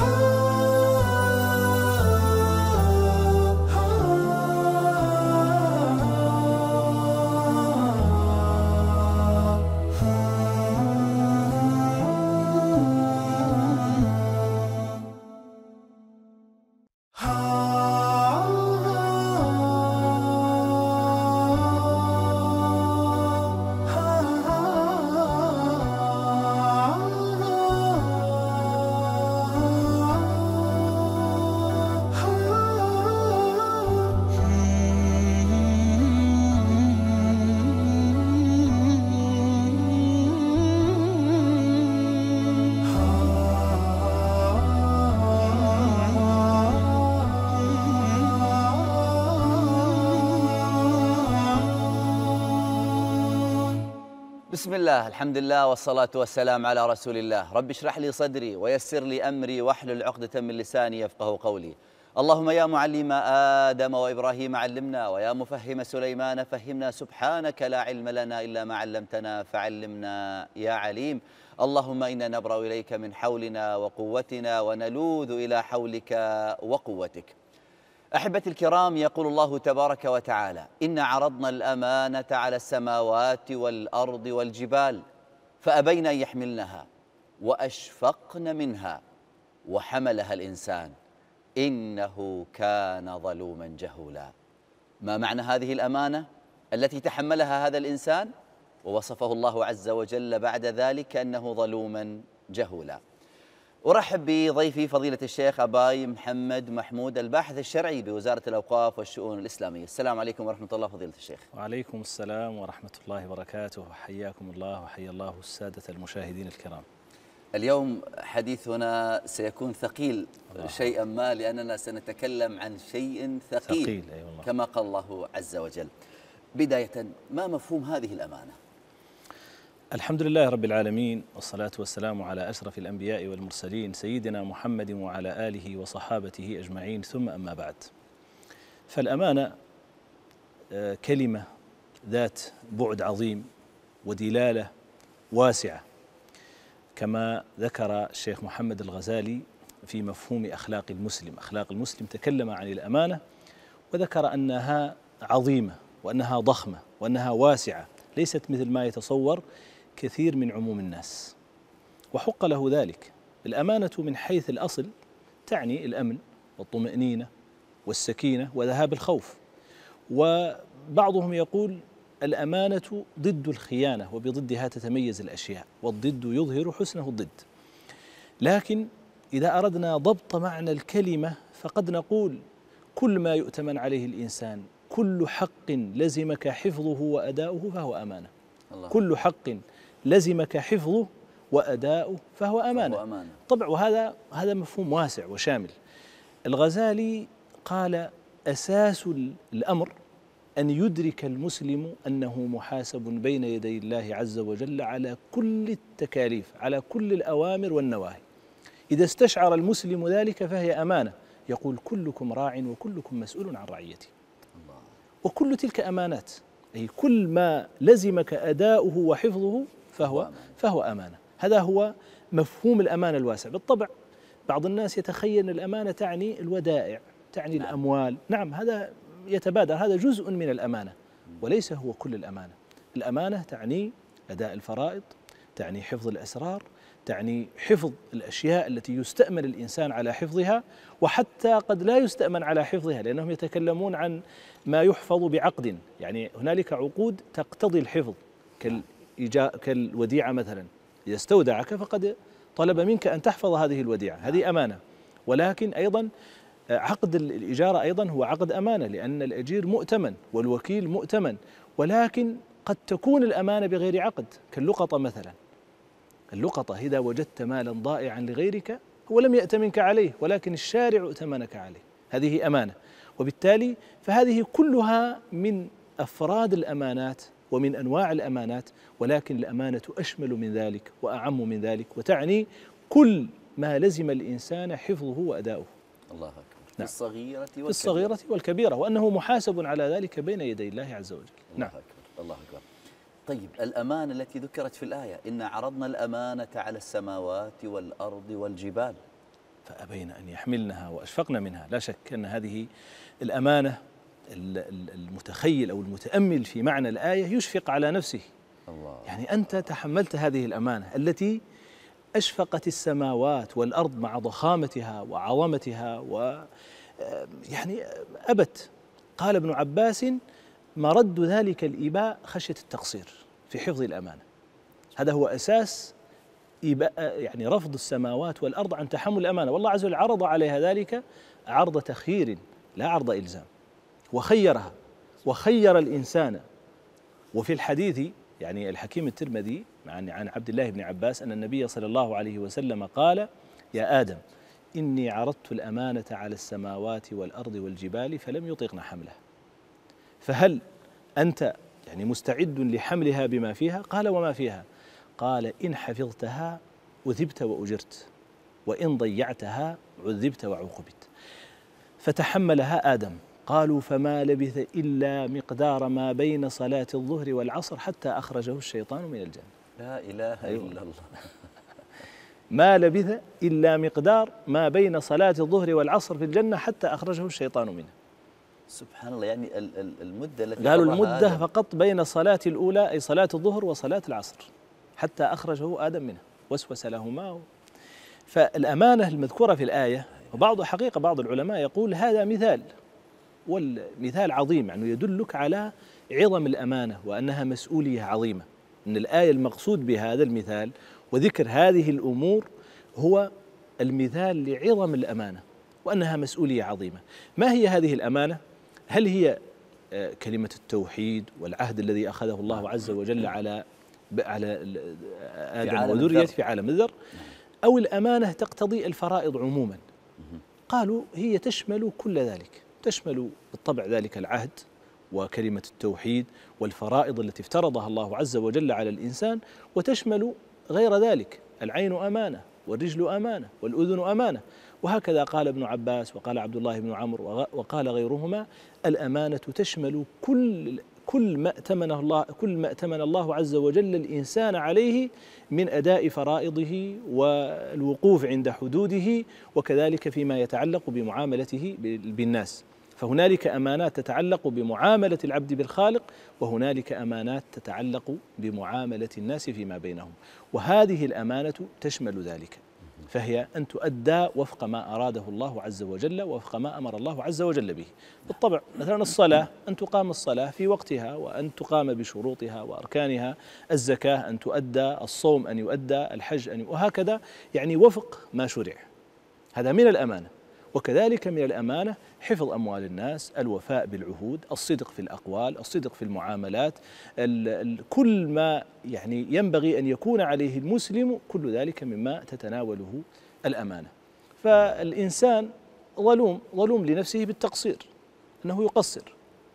Oh. بسم الله الحمد لله والصلاة والسلام على رسول الله رب اشرح لي صدري ويسر لي أمري واحلل عقدة من لساني يفقه قولي اللهم يا معلم آدم وإبراهيم علمنا ويا مفهم سليمان فهمنا سبحانك لا علم لنا إلا ما علمتنا فعلمنا يا عليم اللهم إنا نبرأ إليك من حولنا وقوتنا ونلوذ إلى حولك وقوتك أحبتي الكرام يقول الله تبارك وتعالى إن عرضنا الأمانة على السماوات والأرض والجبال فأبين أن يحملنها وأشفقن منها وحملها الإنسان إنه كان ظلوما جهولا ما معنى هذه الأمانة التي تحملها هذا الإنسان ووصفه الله عز وجل بعد ذلك أنه ظلوما جهولا أرحب بضيفي فضيلة الشيخ أباي محمد محمود الباحث الشرعي بوزارة الأوقاف والشؤون الإسلامية السلام عليكم ورحمة الله فضيلة الشيخ وعليكم السلام ورحمة الله وبركاته حياكم الله وحيا الله السادة المشاهدين الكرام اليوم حديثنا سيكون ثقيل الله. شيئا ما لأننا سنتكلم عن شيء ثقيل, ثقيل أيوة كما قال الله عز وجل بداية ما مفهوم هذه الأمانة الحمد لله رب العالمين والصلاة والسلام على أشرف الأنبياء والمرسلين سيدنا محمد وعلى آله وصحابته أجمعين ثم أما بعد فالأمانة آه، كلمة ذات بعد عظيم ودلالة واسعة كما ذكر الشيخ محمد الغزالي في مفهوم أخلاق المسلم أخلاق المسلم تكلم عن الأمانة وذكر أنها عظيمة وأنها ضخمة وأنها واسعة ليست مثل ما يتصور كثير من عموم الناس وحق له ذلك الأمانة من حيث الأصل تعني الأمن والطمأنينة والسكينة وذهاب الخوف وبعضهم يقول الأمانة ضد الخيانة وبضدها تتميز الأشياء والضد يظهر حسنه الضد لكن إذا أردنا ضبط معنى الكلمة فقد نقول كل ما يؤتمن عليه الإنسان كل حق لزمك حفظه وأداؤه فهو أمانة الله. كل حق لزمك حفظه وأداؤه فهو أمانة, فهو أمانة. طبع وهذا هذا مفهوم واسع وشامل الغزالي قال أساس الأمر أن يدرك المسلم أنه محاسب بين يدي الله عز وجل على كل التكاليف على كل الأوامر والنواهي إذا استشعر المسلم ذلك فهي أمانة يقول كلكم راع وكلكم مسؤول عن رعيته وكل تلك أمانات أي كل ما لزمك أداؤه وحفظه فهو فهو أمانة هذا هو مفهوم الأمانة الواسع بالطبع بعض الناس يتخيل ان الأمانة تعني الودائع تعني نعم. الأموال نعم هذا يتبادر هذا جزء من الأمانة وليس هو كل الأمانة الأمانة تعني أداء الفرائض تعني حفظ الأسرار تعني حفظ الأشياء التي يستأمن الإنسان على حفظها وحتى قد لا يستأمن على حفظها لأنهم يتكلمون عن ما يحفظ بعقد يعني هنالك عقود تقتضي الحفظ كالوديعة مثلا إذا استودعك فقد طلب منك أن تحفظ هذه الوديعة هذه أمانة ولكن أيضا عقد الإجارة أيضا هو عقد أمانة لأن الأجير مؤتمن والوكيل مؤتمن ولكن قد تكون الأمانة بغير عقد كاللقطة مثلا اللقطة إذا وجدت مالا ضائعا لغيرك هو لم يأتمنك عليه ولكن الشارع ائتمنك عليه هذه أمانة وبالتالي فهذه كلها من أفراد الأمانات ومن أنواع الأمانات ولكن الأمانة أشمل من ذلك وأعم من ذلك وتعني كل ما لزم الإنسان حفظه وأداؤه الله أكبر نعم. في الصغيرة والكبيرة في الصغيرة والكبيرة وأنه محاسب على ذلك بين يدي الله عز وجل الله نعم أكبر الله أكبر طيب الأمانة التي ذكرت في الآية إن عرضنا الأمانة على السماوات والأرض والجبال فأبين أن يحملنها وأشفقن منها لا شك أن هذه الأمانة المتخيل أو المتأمل في معنى الآية يشفق على نفسه الله يعني أنت تحملت هذه الأمانة التي أشفقت السماوات والأرض مع ضخامتها وعظمتها و آه، يعني أبت قال ابن عباس مرد ذلك الإباء خشية التقصير في حفظ الأمانة هذا هو أساس يعني رفض السماوات والأرض عن تحمل الأمانة والله عز وجل عرض عليها ذلك عرض تخيير لا عرض إلزام وخيرها وخير الإنسان وفي الحديث يعني الحكيم الترمذي عن عن عبد الله بن عباس أن النبي صلى الله عليه وسلم قال يا آدم إني عرضت الأمانة على السماوات والأرض والجبال فلم يطقن حملها فهل أنت يعني مستعد لحملها بما فيها قال وما فيها قال إن حفظتها أذبت وأجرت وإن ضيعتها عذبت وعوقبت فتحملها آدم قالوا فما لبث إلا مقدار ما بين صلاة الظهر والعصر حتى أخرجه الشيطان من الجنة لا إله أيوة. إلا الله ما لبث إلا مقدار ما بين صلاة الظهر والعصر في الجنة حتى أخرجه الشيطان منها سبحان الله يعني المدة التي قالوا المدة آدم فقط بين الصلاة الأولى أي صلاة الظهر وصلاة العصر حتى أخرجه آدم منها وسوس لهما فالأمانة المذكورة في الآية وبعض حقيقة بعض العلماء يقول هذا مثال والمثال عظيم يعني يدلك على عظم الأمانة وأنها مسؤولية عظيمة أن الآية المقصود بهذا المثال وذكر هذه الأمور هو المثال لعظم الأمانة وأنها مسؤولية عظيمة ما هي هذه الأمانة؟ هل هي آه، كلمة التوحيد والعهد الذي أخذه الله عز وجل على على آه، آدم وذريته في عالم الذر أو الأمانة تقتضي الفرائض عموما قالوا هي تشمل كل ذلك تشمل بالطبع ذلك العهد وكلمة التوحيد والفرائض التي افترضها الله عز وجل على الإنسان وتشمل غير ذلك العين أمانة والرجل أمانة والأذن أمانة وهكذا قال ابن عباس وقال عبد الله بن عمرو وقال غيرهما الأمانة تشمل كل كل ما ائتمنه الله كل ما ائتمن الله عز وجل الانسان عليه من اداء فرائضه والوقوف عند حدوده وكذلك فيما يتعلق بمعاملته بالناس فهنالك امانات تتعلق بمعامله العبد بالخالق وهنالك امانات تتعلق بمعامله الناس فيما بينهم وهذه الامانه تشمل ذلك فهي أن تؤدى وفق ما أراده الله عز وجل وفق ما أمر الله عز وجل به بالطبع مثلا الصلاة أن تقام الصلاة في وقتها وأن تقام بشروطها وأركانها الزكاة أن تؤدى الصوم أن يؤدى الحج أن وهكذا يعني وفق ما شرع هذا من الأمانة وكذلك من الأمانة حفظ أموال الناس الوفاء بالعهود الصدق في الأقوال الصدق في المعاملات كل ما يعني ينبغي أن يكون عليه المسلم كل ذلك مما تتناوله الأمانة فالإنسان ظلوم ظلوم لنفسه بالتقصير أنه يقصر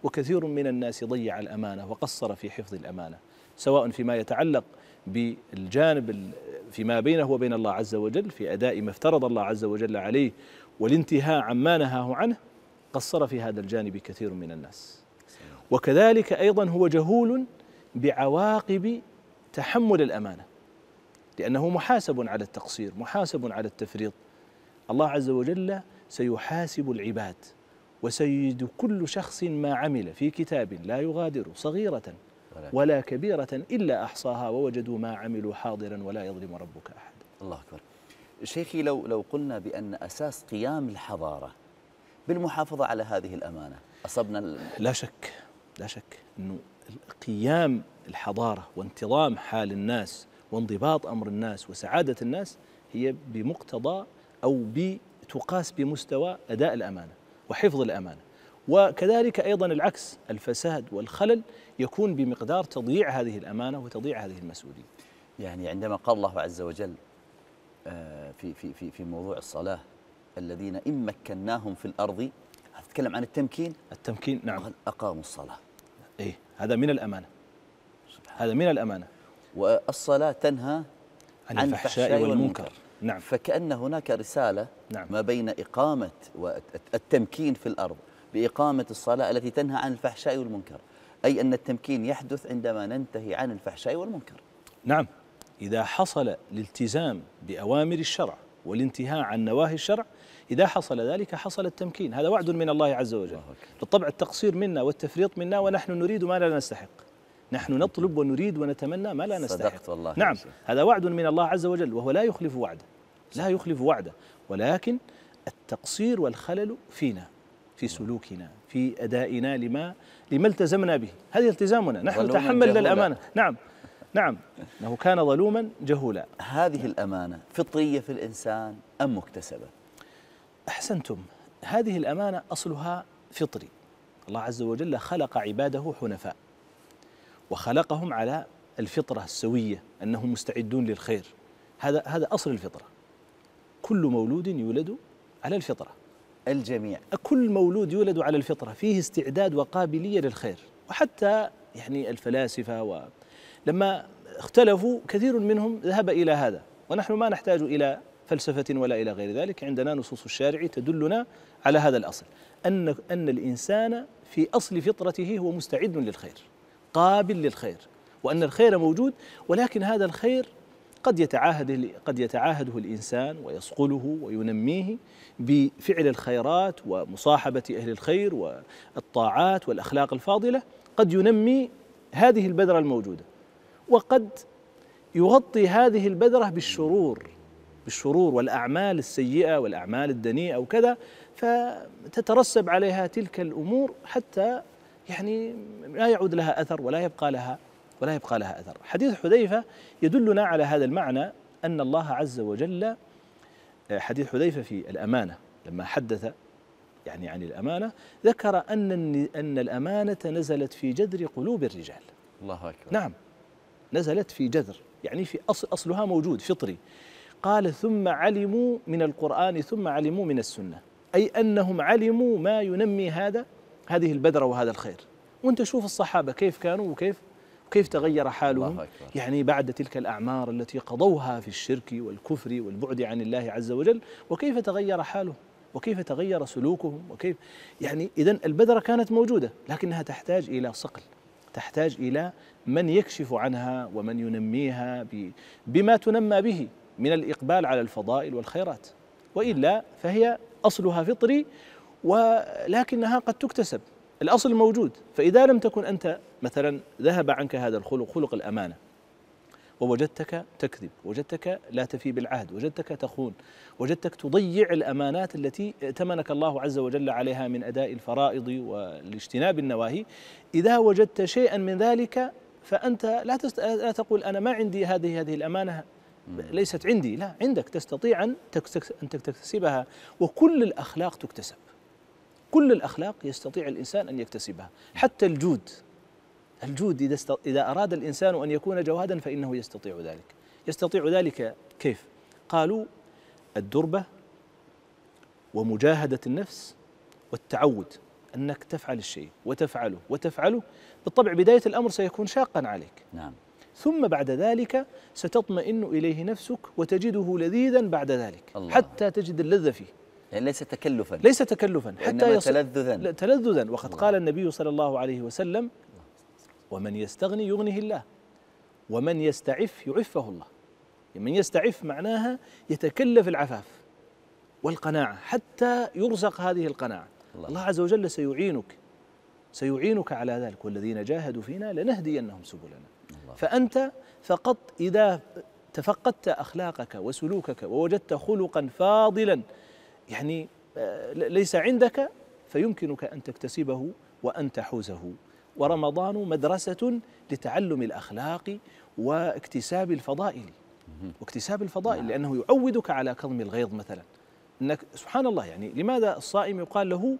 وكثير من الناس ضيع الأمانة وقصر في حفظ الأمانة سواء فيما يتعلق بالجانب فيما بينه وبين الله عز وجل في أداء ما افترض الله عز وجل عليه والانتهاء عما نهاه عنه قصر في هذا الجانب كثير من الناس وكذلك أيضا هو جهول بعواقب تحمل الأمانة لأنه محاسب على التقصير محاسب على التفريط الله عز وجل سيحاسب العباد وسيجد كل شخص ما عمل في كتاب لا يغادر صغيرة ولا كبيرة إلا أحصاها ووجدوا ما عملوا حاضرا ولا يظلم ربك أحد الله أكبر شيخي لو لو قلنا بأن أساس قيام الحضارة بالمحافظة على هذه الأمانة أصبنا لا شك لا شك أنه قيام الحضارة وانتظام حال الناس وانضباط أمر الناس وسعادة الناس هي بمقتضى أو تقاس بمستوى أداء الأمانة وحفظ الأمانة وكذلك أيضا العكس الفساد والخلل يكون بمقدار تضييع هذه الأمانة وتضييع هذه المسؤولية يعني عندما قال الله عز وجل آه، في في في في موضوع الصلاة الذين إن مكناهم في الأرض تتكلم عن التمكين التمكين نعم قال أقاموا الصلاة إيه هذا من الأمانة هذا من الأمانة والصلاة تنهى عن الفحشاء والمنكر, والمنكر. نعم فكأن هناك رسالة نعم. ما بين إقامة التمكين في الأرض بإقامة الصلاة التي تنهى عن الفحشاء والمنكر أي أن التمكين يحدث عندما ننتهي عن الفحشاء والمنكر نعم إذا حصل الالتزام بأوامر الشرع والانتهاء عن نواهي الشرع إذا حصل ذلك حصل التمكين هذا وعد من الله عز وجل بالطبع التقصير منا والتفريط منا ونحن نريد ما لا نستحق نحن نطلب ونريد ونتمنى ما لا نستحق صدقت والله نعم هذا وعد من الله عز وجل وهو لا يخلف وعده لا يخلف وعده ولكن التقصير والخلل فينا في نعم. سلوكنا في أدائنا لما لما التزمنا به هذا التزامنا نحن نتحمل الأمانة نعم نعم أنه كان ظلوما جهولا هذه الأمانة فطرية في الإنسان أم مكتسبة أحسنتم هذه الأمانة أصلها فطري الله عز وجل خلق عباده حنفاء وخلقهم على الفطرة السوية أنهم مستعدون للخير هذا هذا أصل الفطرة كل مولود يولد على الفطرة الجميع كل مولود يولد على الفطرة فيه استعداد وقابلية للخير وحتى يعني الفلاسفة و لما اختلفوا كثير منهم ذهب إلى هذا ونحن ما نحتاج إلى فلسفة ولا إلى غير ذلك عندنا نصوص الشارع تدلنا على هذا الأصل أن أن الإنسان في أصل فطرته هو مستعد للخير قابل للخير وأن الخير موجود ولكن هذا الخير قد يتعاهد قد يتعاهده الانسان ويصقله وينميه بفعل الخيرات ومصاحبه اهل الخير والطاعات والاخلاق الفاضله قد ينمي هذه البذره الموجوده وقد يغطي هذه البذره بالشرور بالشرور والأعمال السيئة والأعمال الدنيئة وكذا فتترسب عليها تلك الأمور حتى يعني لا يعود لها أثر ولا يبقى لها ولا يبقى لها أثر حديث حذيفة يدلنا على هذا المعنى أن الله عز وجل حديث حذيفة في الأمانة لما حدث يعني عن الأمانة ذكر أن أن الأمانة نزلت في جذر قلوب الرجال الله أكبر نعم نزلت في جذر يعني في أصل أصلها موجود فطري قال ثم علموا من القرآن ثم علموا من السنة أي أنهم علموا ما ينمي هذا هذه البذرة وهذا الخير وانت شوف الصحابة كيف كانوا وكيف وكيف تغير حالهم يعني بعد تلك الأعمار التي قضوها في الشرك والكفر والبعد عن الله عز وجل وكيف تغير حالهم وكيف تغير سلوكهم وكيف يعني إذا البذرة كانت موجودة لكنها تحتاج إلى صقل تحتاج إلى من يكشف عنها ومن ينميها بما تنمى به من الإقبال على الفضائل والخيرات وإلا فهي أصلها فطري ولكنها قد تكتسب الأصل موجود فإذا لم تكن أنت مثلا ذهب عنك هذا الخلق خلق الأمانة ووجدتك تكذب وجدتك لا تفي بالعهد وجدتك تخون وجدتك تضيع الأمانات التي ائتمنك الله عز وجل عليها من أداء الفرائض والاجتناب النواهي إذا وجدت شيئا من ذلك فأنت لا, تست... لا تقول أنا ما عندي هذه هذه الأمانة ليست عندي لا عندك تستطيع أن تكتسبها وكل الأخلاق تكتسب كل الأخلاق يستطيع الإنسان أن يكتسبها حتى الجود الجود إذا, إذا أراد الإنسان أن يكون جوادا فإنه يستطيع ذلك يستطيع ذلك كيف؟ قالوا الدربة ومجاهدة النفس والتعود أنك تفعل الشيء وتفعله وتفعله بالطبع بداية الأمر سيكون شاقا عليك نعم ثم بعد ذلك ستطمئن إليه نفسك وتجده لذيذا بعد ذلك الله حتى تجد اللذة فيه يعني ليس تكلفا ليس تكلفا حتى يصل تلذذا تلذذا وقد الله. قال النبي صلى الله عليه وسلم ومن يستغني يغنه الله ومن يستعف يعفه الله يعني من يستعف معناها يتكلف العفاف والقناعة حتى يرزق هذه القناعة الله, الله عز وجل سيعينك سيعينك على ذلك والذين جاهدوا فينا لنهدينهم سبلنا فأنت فقط إذا تفقدت أخلاقك وسلوكك ووجدت خلقا فاضلا يعني آه، ليس عندك فيمكنك أن تكتسبه وأن تحوزه ورمضان مدرسة لتعلم الأخلاق واكتساب الفضائل واكتساب الفضائل نعم. لأنه يعودك على كظم الغيظ مثلا أنك سبحان الله يعني لماذا الصائم يقال له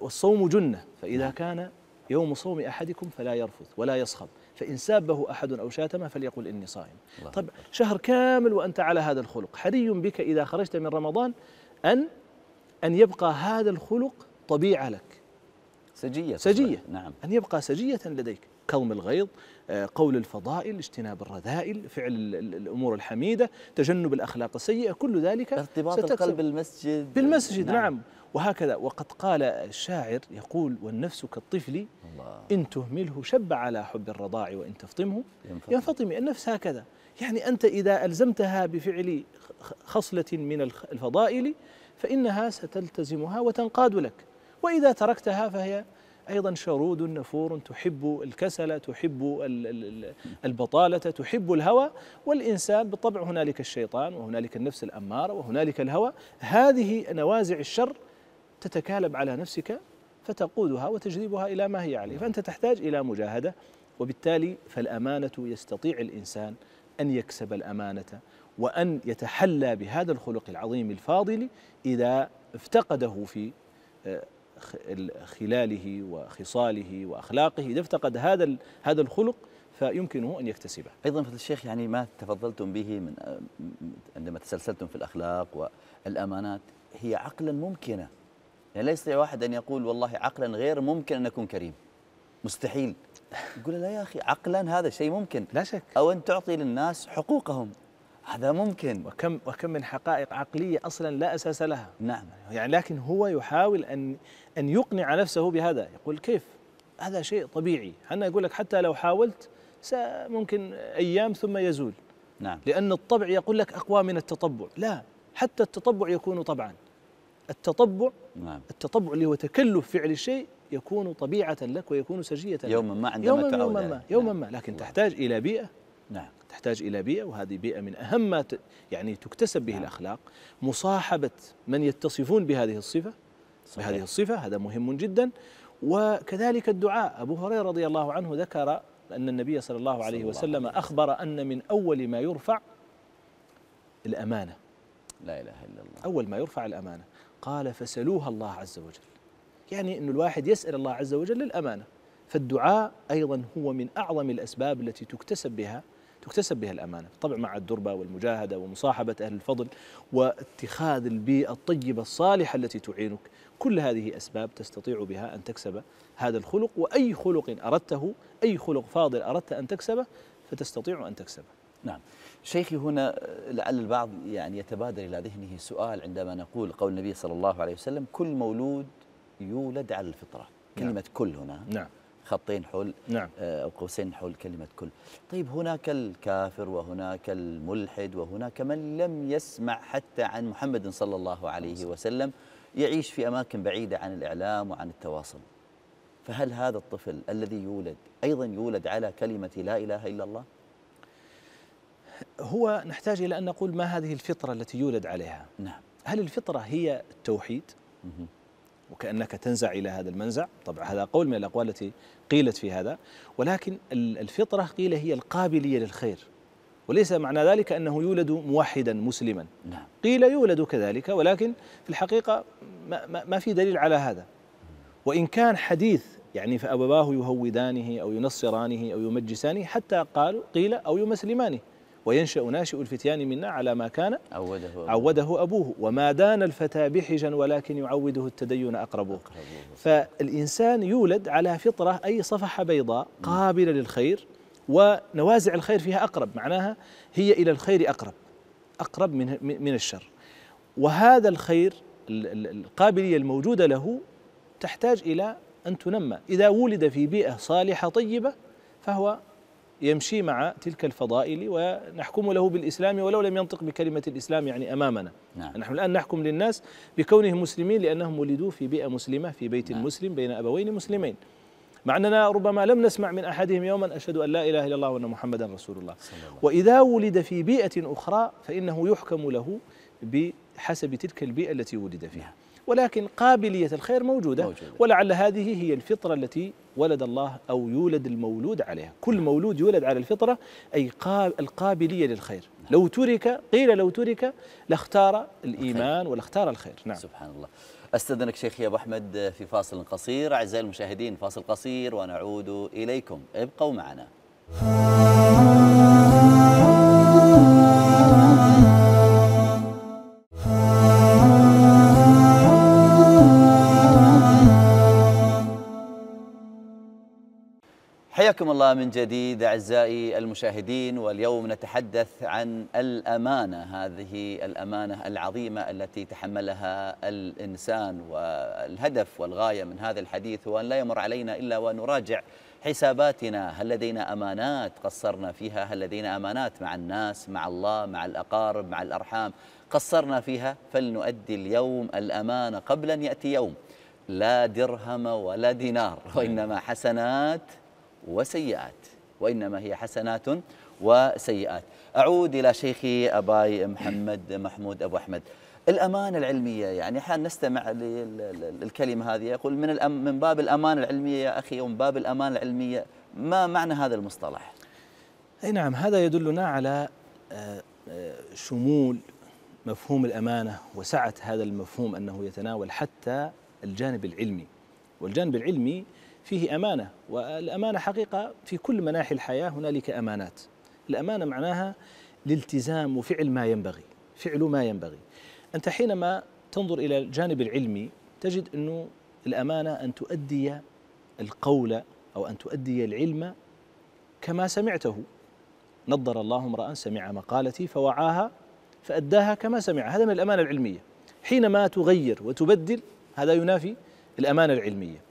والصوم جنة فإذا نعم. كان يوم صوم أحدكم فلا يرفث ولا يصخب فإن سابه أحد أو شاتمه فليقل إني صائم طب شهر كامل وأنت على هذا الخلق حري بك إذا خرجت من رمضان أن أن يبقى هذا الخلق طبيعة لك سجية سجية نعم أن يبقى سجية لديك كظم الغيظ آه، قول الفضائل اجتناب الرذائل فعل الأمور الحميدة تجنب الأخلاق السيئة كل ذلك ارتباط القلب بالمسجد بالمسجد نعم, نعم وهكذا وقد قال الشاعر يقول والنفس كالطفل الله. إن تهمله شب على حب الرضاع وإن تفطمه ينفطم, ينفطم النفس هكذا يعني أنت إذا ألزمتها بفعل خصلة من الفضائل فإنها ستلتزمها وتنقاد لك وإذا تركتها فهي أيضا شرود نفور تحب الكسل تحب البطالة تحب الهوى والإنسان بالطبع هنالك الشيطان وهنالك النفس الأمارة وهنالك الهوى هذه نوازع الشر تتكالب على نفسك فتقودها وتجذبها الى ما هي عليه، فانت تحتاج الى مجاهده وبالتالي فالامانه يستطيع الانسان ان يكسب الامانه وان يتحلى بهذا الخلق العظيم الفاضل اذا افتقده في آه، خلاله وخصاله واخلاقه، اذا افتقد هذا هذا الخلق فيمكنه ان يكتسبه. ايضا فضل الشيخ يعني ما تفضلتم به من آه، عندما تسلسلتم في الاخلاق والامانات هي عقلا ممكنه يعني لا يستطيع واحد أن يقول والله عقلا غير ممكن أن أكون كريم مستحيل يقول لا يا أخي عقلا هذا شيء ممكن لا شك أو أن تعطي للناس حقوقهم هذا ممكن وكم وكم من حقائق عقلية أصلا لا أساس لها نعم يعني لكن هو يحاول أن أن يقنع نفسه بهذا يقول كيف هذا شيء طبيعي أنا أقول لك حتى لو حاولت ممكن أيام ثم يزول نعم لأن الطبع يقول لك أقوى من التطبع لا حتى التطبع يكون طبعا التطبع نعم. التطبع اللي هو تكلف فعل شيء يكون طبيعة لك ويكون سجية لك يوما ما عندما يوما, يوما ما يعني. يوما نعم. ما لكن نعم. تحتاج إلى بيئة نعم تحتاج إلى بيئة وهذه بيئة من أهم ما يعني تكتسب به نعم. الأخلاق مصاحبة من يتصفون بهذه الصفة صحيح. بهذه الصفة هذا مهم جدا وكذلك الدعاء أبو هريرة رضي الله عنه ذكر أن النبي صلى الله عليه صلى وسلم الله. أخبر أن من أول ما يرفع الأمانة لا إله إلا الله أول ما يرفع الأمانة قال فسلوها الله عز وجل يعني أن الواحد يسأل الله عز وجل للأمانة فالدعاء أيضا هو من أعظم الأسباب التي تكتسب بها تكتسب بها الأمانة طبعا مع الدربة والمجاهدة ومصاحبة أهل الفضل واتخاذ البيئة الطيبة الصالحة التي تعينك كل هذه أسباب تستطيع بها أن تكسب هذا الخلق وأي خلق أردته أي خلق فاضل أردت أن تكسبه فتستطيع أن تكسبه نعم شيخي هنا لعل البعض يعني يتبادر إلى ذهنه سؤال عندما نقول قول النبي صلى الله عليه وسلم كل مولود يولد على الفطرة نعم. كلمة نعم. كل هنا نعم خطين حول نعم. أو آه، قوسين حول كلمة كل طيب هناك الكافر وهناك الملحد وهناك من لم يسمع حتى عن محمد صلى الله عليه نعم. وسلم يعيش في أماكن بعيدة عن الإعلام وعن التواصل فهل هذا الطفل الذي يولد أيضا يولد على كلمة لا إله إلا الله؟ هو نحتاج إلى أن نقول ما هذه الفطرة التي يولد عليها نعم هل الفطرة هي التوحيد وكأنك تنزع إلى هذا المنزع طبعا هذا قول من الأقوال التي قيلت في هذا ولكن الفطرة قيل هي القابلية للخير وليس معنى ذلك أنه يولد موحدا مسلما نعم. قيل يولد كذلك ولكن في الحقيقة ما, ما, ما في دليل على هذا وإن كان حديث يعني فأبواه يهودانه أو ينصرانه أو يمجسانه حتى قالوا قيل أو يمسلمانه وينشأ ناشئ الفتيان منا على ما كان عوده أبوه, عوده أبوه وما دان الفتى بحجا ولكن يعوده التدين أقربه, أقربه فالإنسان يولد على فطرة أي صفحة بيضاء قابلة للخير ونوازع الخير فيها أقرب معناها هي إلى الخير أقرب أقرب من, من الشر وهذا الخير القابلية الموجودة له تحتاج إلى أن تنمى إذا ولد في بيئة صالحة طيبة فهو يمشي مع تلك الفضائل ونحكم له بالإسلام ولو لم ينطق بكلمة الإسلام يعني أمامنا نعم. نحن الآن نحكم للناس بكونهم مسلمين لأنهم ولدوا في بيئة مسلمة في بيت نعم. مسلم بين أبوين مسلمين مع أننا ربما لم نسمع من أحدهم يوما أشهد أن لا إله إلا الله وأن محمدا رسول الله, الله وإذا ولد في بيئة أخرى فإنه يحكم له بحسب تلك البيئة التي ولد فيها نعم. ولكن قابلية الخير موجودة, موجودة ولعل هذه هي الفطرة التي ولد الله أو يولد المولود عليها كل مولود يولد على الفطرة أي القابلية للخير نعم. لو ترك قيل لو ترك لاختار الإيمان ولاختار الخير نعم سبحان الله أستاذنك شيخي أبو أحمد في فاصل قصير أعزائي المشاهدين فاصل قصير ونعود إليكم ابقوا معنا ومن جديد أعزائي المشاهدين واليوم نتحدث عن الأمانة هذه الأمانة العظيمة التي تحملها الإنسان والهدف والغاية من هذا الحديث هو أن لا يمر علينا إلا ونراجع حساباتنا هل لدينا أمانات قصرنا فيها هل لدينا أمانات مع الناس مع الله مع الأقارب مع الأرحام قصرنا فيها فلنؤدي اليوم الأمانة قبل أن يأتي يوم لا درهم ولا دينار نعم. وإنما حسنات وسيئات وإنما هي حسنات وسيئات أعود إلى شيخي أباي محمد محمود أبو أحمد الأمانة العلمية يعني حال نستمع للكلمة هذه يقول من الأم من باب الأمانة العلمية يا أخي ومن باب الأمانة العلمية ما معنى هذا المصطلح؟ أي نعم هذا يدلنا على آه، آه، شمول مفهوم الأمانة وسعة هذا المفهوم أنه يتناول حتى الجانب العلمي والجانب العلمي فيه أمانة والأمانة حقيقة في كل مناحي الحياة هنالك أمانات الأمانة معناها الالتزام وفعل ما ينبغي فعل ما ينبغي أنت حينما تنظر إلى الجانب العلمي تجد أنه الأمانة أن تؤدي القول أو أن تؤدي العلم كما سمعته نضر الله امرأ سمع مقالتي فوعاها فأداها كما سمع هذا من الأمانة العلمية حينما تغير وتبدل هذا ينافي الأمانة العلمية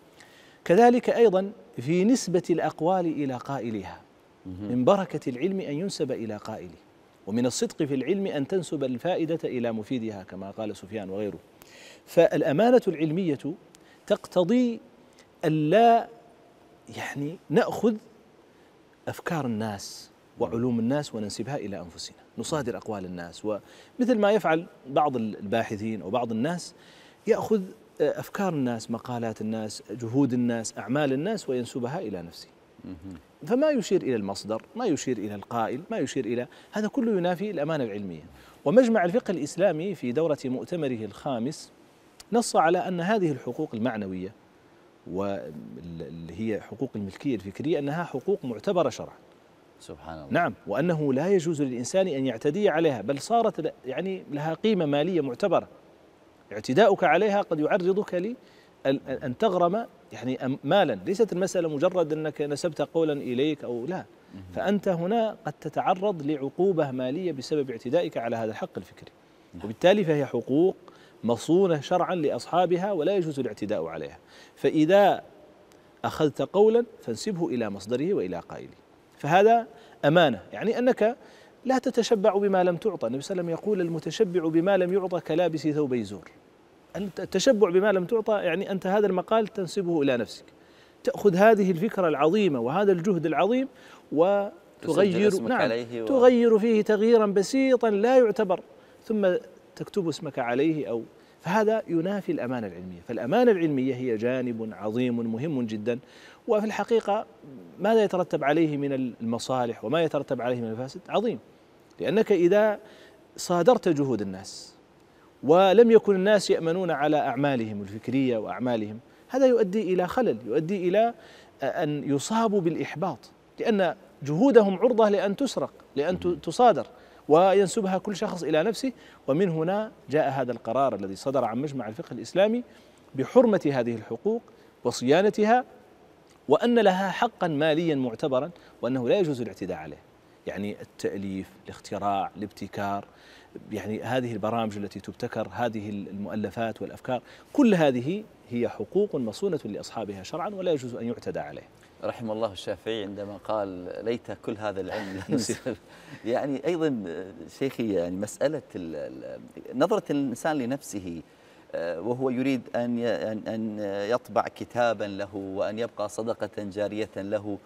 كذلك أيضا في نسبة الأقوال إلى قائلها من بركة العلم أن ينسب إلى قائله ومن الصدق في العلم أن تنسب الفائدة إلى مفيدها كما قال سفيان وغيره فالأمانة العلمية تقتضي ألا يعني نأخذ أفكار الناس وعلوم الناس وننسبها إلى أنفسنا نصادر أقوال الناس ومثل ما يفعل بعض الباحثين وبعض الناس يأخذ افكار الناس، مقالات الناس، جهود الناس، اعمال الناس وينسبها الى نفسه. فما يشير الى المصدر، ما يشير الى القائل، ما يشير الى هذا كله ينافي الامانه العلميه. ومجمع الفقه الاسلامي في دوره مؤتمره الخامس نص على ان هذه الحقوق المعنويه واللي هي حقوق الملكيه الفكريه انها حقوق معتبره شرعا. سبحان الله نعم وأنه لا يجوز للإنسان أن يعتدي عليها بل صارت يعني لها قيمة مالية معتبرة اعتداؤك عليها قد يعرضك لي أن تغرم يعني مالا ليست المسألة مجرد أنك نسبت قولا إليك أو لا فأنت هنا قد تتعرض لعقوبة مالية بسبب اعتدائك على هذا الحق الفكري نعم. وبالتالي فهي حقوق مصونة شرعا لأصحابها ولا يجوز الاعتداء عليها فإذا أخذت قولا فانسبه إلى مصدره وإلى قائله فهذا أمانة يعني أنك لا تتشبع بما لم تعطى النبي صلى الله عليه وسلم يقول المتشبع بما لم يعطى كلابس ثوبي زور التشبع بما لم تعطى يعني أنت هذا المقال تنسبه إلى نفسك تأخذ هذه الفكرة العظيمة وهذا الجهد العظيم وتغير نعم عليه و... تغير فيه تغييرا بسيطا لا يعتبر ثم تكتب اسمك عليه أو فهذا ينافي الأمانة العلمية فالأمانة العلمية هي جانب عظيم مهم جدا وفي الحقيقة ماذا يترتب عليه من المصالح وما يترتب عليه من الفاسد عظيم لأنك إذا صادرت جهود الناس ولم يكن الناس يأمنون على أعمالهم الفكرية وأعمالهم هذا يؤدي إلى خلل يؤدي إلى أن يصابوا بالإحباط لأن جهودهم عرضة لأن تسرق لأن تصادر وينسبها كل شخص إلى نفسه ومن هنا جاء هذا القرار الذي صدر عن مجمع الفقه الإسلامي بحرمة هذه الحقوق وصيانتها وأن لها حقا ماليا معتبرا وأنه لا يجوز الاعتداء عليه يعني التأليف الاختراع الابتكار يعني هذه البرامج التي تبتكر هذه المؤلفات والأفكار كل هذه هي حقوق مصونة لأصحابها شرعا ولا يجوز أن يعتدى عليه رحم الله الشافعي عندما قال ليت كل هذا العلم يعني أيضا شيخي يعني مسألة نظرة الإنسان لنفسه آه، وهو يريد أن أن يطبع كتابا له وأن يبقى صدقة جارية له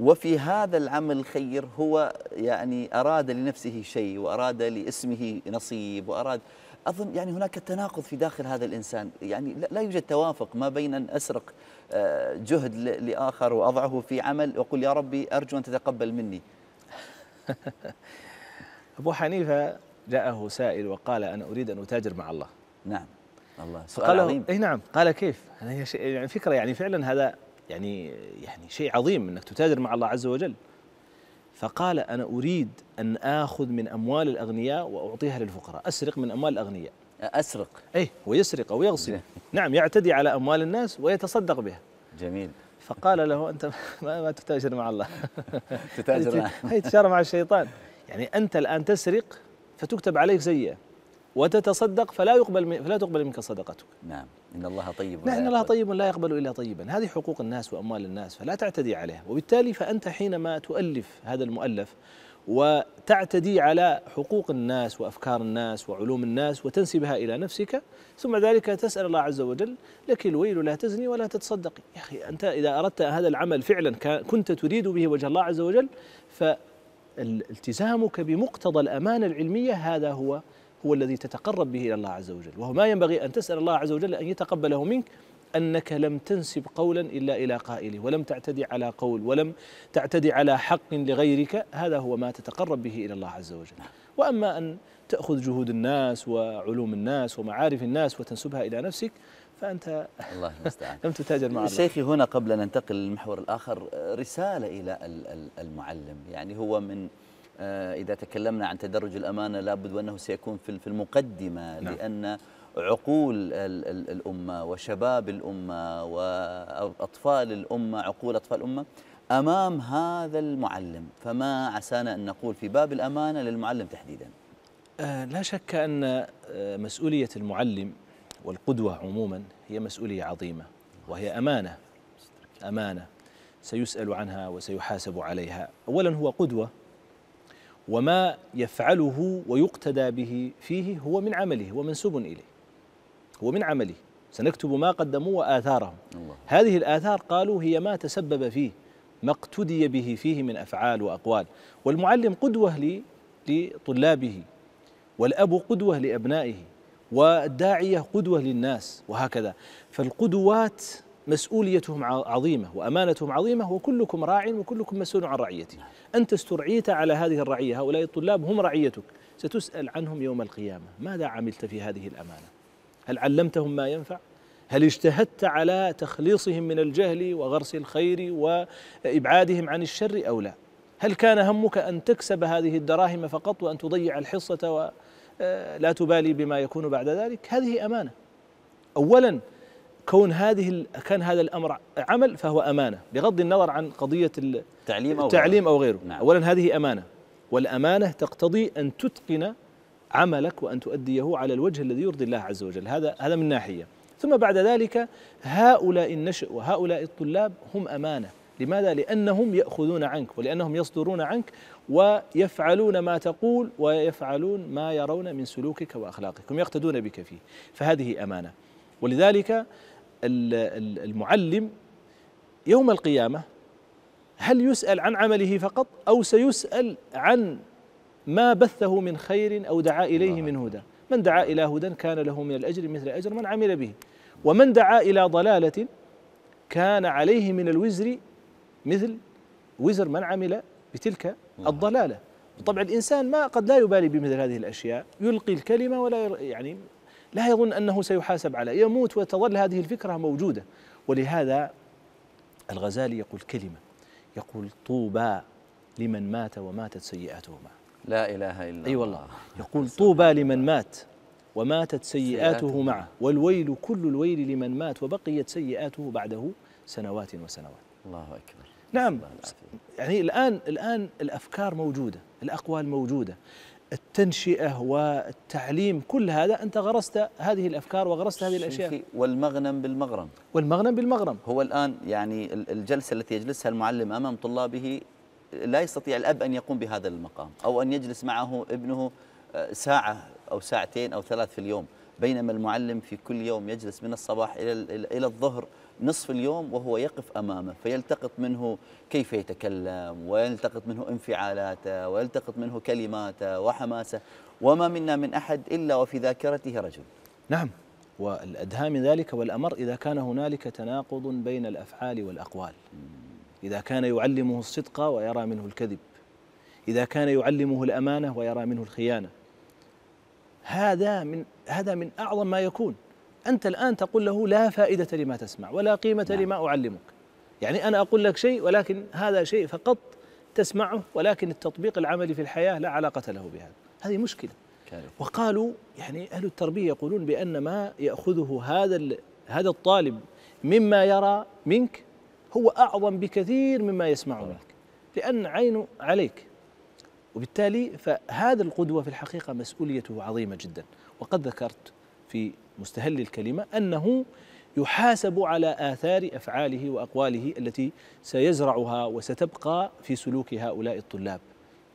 وفي هذا العمل الخير هو يعني أراد لنفسه شيء وأراد لاسمه نصيب وأراد أظن يعني هناك تناقض في داخل هذا الإنسان يعني لا يوجد توافق ما بين أن أسرق آه، جهد لآخر وأضعه في عمل وأقول يا ربي أرجو أن تتقبل مني أبو حنيفة جاءه سائل وقال أنا أريد أن أتاجر مع الله نعم الله سؤال عظيم إيه نعم قال كيف يعني, يعني فكرة يعني فعلا هذا يعني يعني شيء عظيم انك تتاجر مع الله عز وجل فقال انا اريد ان اخذ من اموال الاغنياء واعطيها للفقراء اسرق من اموال الاغنياء اسرق اي ويسرق او يغصب نعم يعتدي على اموال الناس ويتصدق بها جميل فقال له انت ما, ما تتاجر مع الله تتاجر مع هي تجاره مع الشيطان يعني انت الان تسرق فتكتب عليك سيئه وتتصدق فلا يقبل فلا تقبل منك صدقتك نعم إن الله طيب نحن الله طيب لا يقبل إلا طيبا هذه حقوق الناس وأموال الناس فلا تعتدي عليها وبالتالي فأنت حينما تؤلف هذا المؤلف وتعتدي على حقوق الناس وافكار الناس وعلوم الناس وتنسبها الى نفسك ثم ذلك تسال الله عز وجل لك الويل لا تزني ولا تتصدقي يا اخي انت اذا اردت هذا العمل فعلا كنت تريد به وجه الله عز وجل فالتزامك بمقتضى الامانه العلميه هذا هو هو الذي تتقرب به إلى الله عز وجل وهو ما ينبغي أن تسأل الله عز وجل أن يتقبله منك أنك لم تنسب قولا إلا إلى قائله ولم تعتدي على قول ولم تعتدي على حق لغيرك هذا هو ما تتقرب به إلى الله عز وجل وأما أن تأخذ جهود الناس وعلوم الناس ومعارف الناس وتنسبها إلى نفسك فأنت الله المستعان لم تتاجر مع الله شيخي هنا قبل أن ننتقل للمحور الآخر رسالة إلى المعلم يعني هو من آه، إذا تكلمنا عن تدرج الأمانة لابد وأنه سيكون في المقدمة نعم. لأن عقول الأمة وشباب الأمة وأطفال الأمة عقول أطفال الأمة أمام هذا المعلم فما عسانا أن نقول في باب الأمانة للمعلم تحديدا آه، لا شك أن آه، مسؤولية المعلم والقدوة عموما هي مسؤولية عظيمة وهي أمانة أمانة سيسأل عنها وسيحاسب عليها أولا هو قدوة وما يفعله ويقتدى به فيه هو من عمله ومنسوب إليه هو من عمله سنكتب ما قدموا وآثارهم الله. هذه الآثار قالوا هي ما تسبب فيه ما اقتدي به فيه من أفعال وأقوال والمعلم قدوة لطلابه والأب قدوة لأبنائه والداعية قدوة للناس وهكذا فالقدوات مسؤوليتهم عظيمة وأمانتهم عظيمة وكلكم راع وكلكم مسؤول عن رعيته أنت استرعيت على هذه الرعية هؤلاء الطلاب هم رعيتك ستسأل عنهم يوم القيامة ماذا عملت في هذه الأمانة هل علمتهم ما ينفع هل اجتهدت على تخليصهم من الجهل وغرس الخير وإبعادهم عن الشر أو لا هل كان همك أن تكسب هذه الدراهم فقط وأن تضيع الحصة ولا آه، تبالي بما يكون بعد ذلك هذه أمانة أولاً كون هذه كان هذا الامر عمل فهو امانه بغض النظر عن قضيه التعليم او التعليم او غيره نعم. اولا هذه امانه والامانه تقتضي ان تتقن عملك وان تؤديه على الوجه الذي يرضي الله عز وجل هذا هذا من ناحيه ثم بعد ذلك هؤلاء النشء وهؤلاء الطلاب هم امانه لماذا لانهم ياخذون عنك ولانهم يصدرون عنك ويفعلون ما تقول ويفعلون ما يرون من سلوكك واخلاقك هم يقتدون بك فيه فهذه امانه ولذلك المعلم يوم القيامه هل يسال عن عمله فقط او سيسال عن ما بثه من خير او دعا اليه من هدى من دعا الى هدى كان له من الاجر مثل اجر من عمل به ومن دعا الى ضلاله كان عليه من الوزر مثل وزر من عمل بتلك الضلاله طبعا الانسان ما قد لا يبالي بمثل هذه الاشياء يلقي الكلمه ولا يعني لا يظن أنه سيحاسب على يموت وتظل هذه الفكرة موجودة ولهذا الغزالي يقول كلمة يقول طوبى لمن مات وماتت سيئاته معه لا إله إلا الله أي والله يقول طوبى لمن مات وماتت سيئاته معه والويل كل الويل لمن مات وبقيت سيئاته بعده سنوات وسنوات الله أكبر نعم يعني الآن الآن الأفكار موجودة الأقوال موجودة التنشئه والتعليم كل هذا انت غرست هذه الافكار وغرست هذه الاشياء والمغنم بالمغرم والمغنم بالمغرم هو الان يعني الجلسه التي يجلسها المعلم امام طلابه لا يستطيع الاب ان يقوم بهذا المقام او ان يجلس معه ابنه آه، ساعه او ساعتين او ثلاث في اليوم بينما المعلم في كل يوم يجلس من الصباح الى الى الظهر نصف اليوم وهو يقف امامه فيلتقط منه كيف يتكلم ويلتقط منه انفعالاته ويلتقط منه كلماته وحماسه وما منا من احد الا وفي ذاكرته رجل. نعم والادهى من ذلك والامر اذا كان هنالك تناقض بين الافعال والاقوال. اذا كان يعلمه الصدق ويرى منه الكذب. اذا كان يعلمه الامانه ويرى منه الخيانه. هذا من هذا من اعظم ما يكون أنت الآن تقول له لا فائدة لما تسمع ولا قيمة نعم. لما أعلمك يعني أنا أقول لك شيء ولكن هذا شيء فقط تسمعه ولكن التطبيق العملي في الحياة لا علاقة له بهذا هذه مشكلة كارب. وقالوا يعني أهل التربية يقولون بأن ما يأخذه هذا هذا الطالب مما يرى منك هو أعظم بكثير مما يسمع منك لأن عينه عليك وبالتالي فهذا القدوة في الحقيقة مسؤوليته عظيمة جدا وقد ذكرت في مستهل الكلمة أنه يحاسب على آثار أفعاله وأقواله التي سيزرعها وستبقى في سلوك هؤلاء الطلاب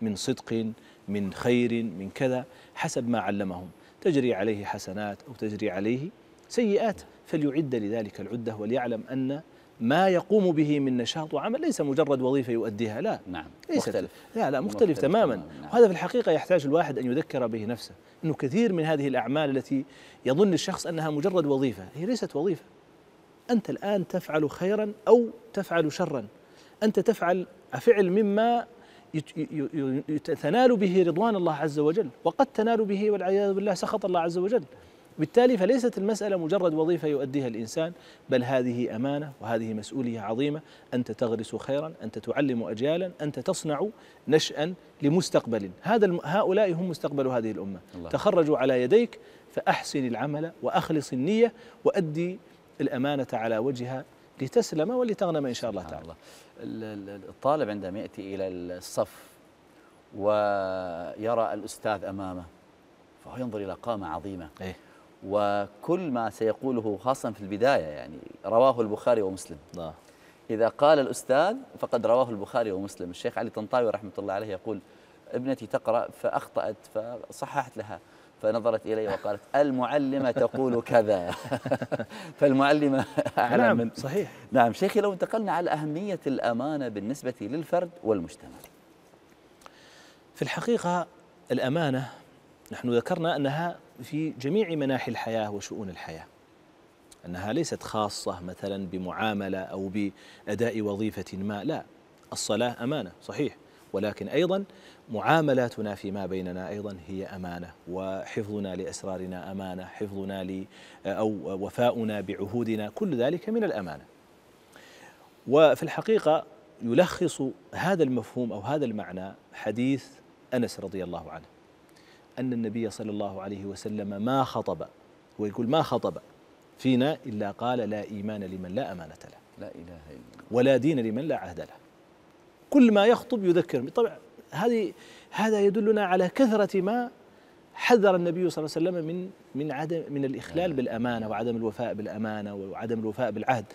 من صدق من خير من كذا حسب ما علمهم تجري عليه حسنات أو تجري عليه سيئات فليعد لذلك العدة وليعلم أن ما يقوم به من نشاط وعمل ليس مجرد وظيفة يؤديها لا نعم ليس مختلف لا لا مختلف, مختلف تماما نعم. وهذا في الحقيقة يحتاج الواحد أن يذكر به نفسه أنه كثير من هذه الأعمال التي يظن الشخص أنها مجرد وظيفة هي ليست وظيفة أنت الآن تفعل خيرا أو تفعل شرا أنت تفعل فعل مما تنال به رضوان الله عز وجل وقد تنال به والعياذ بالله سخط الله عز وجل بالتالي فليست المسألة مجرد وظيفة يؤديها الإنسان بل هذه أمانة وهذه مسؤولية عظيمة أنت تغرس خيرا أنت تعلم أجيالا أنت تصنع نشأ لمستقبل هذا هؤلاء هم مستقبل هذه الأمة الله. تخرجوا على يديك فأحسن العمل وأخلص النية وأدي الأمانة على وجهها لتسلم ولتغنم إن شاء الله تعالى الله. الطالب عندما يأتي إلى الصف ويرى الأستاذ أمامه فهو ينظر إلى قامة عظيمة إيه؟ وكل ما سيقوله خاصة في البداية يعني رواه البخاري ومسلم نعم إذا قال الأستاذ فقد رواه البخاري ومسلم الشيخ علي طنطاوي رحمة الله عليه يقول ابنتي تقرأ فأخطأت فصححت لها فنظرت إلي وقالت المعلمة تقول كذا فالمعلمة اعلم نعم من صحيح نعم شيخي لو انتقلنا على أهمية الأمانة بالنسبة للفرد والمجتمع في الحقيقة الأمانة نحن ذكرنا أنها في جميع مناحي الحياة وشؤون الحياة أنها ليست خاصة مثلا بمعاملة أو بأداء وظيفة ما لا الصلاة أمانة صحيح ولكن أيضا معاملاتنا فيما بيننا أيضا هي أمانة وحفظنا لأسرارنا أمانة حفظنا ل أو وفاؤنا بعهودنا كل ذلك من الأمانة وفي الحقيقة يلخص هذا المفهوم أو هذا المعنى حديث أنس رضي الله عنه أن النبي صلى الله عليه وسلم ما خطب هو يقول ما خطب فينا إلا قال لا إيمان لمن لا أمانة له لا إله إلا الله ولا دين لمن لا عهد له كل ما يخطب يذكر طبعا هذه هذا يدلنا على كثرة ما حذر النبي صلى الله عليه وسلم من من عدم من الإخلال نعم. بالأمانة وعدم الوفاء بالأمانة وعدم الوفاء بالعهد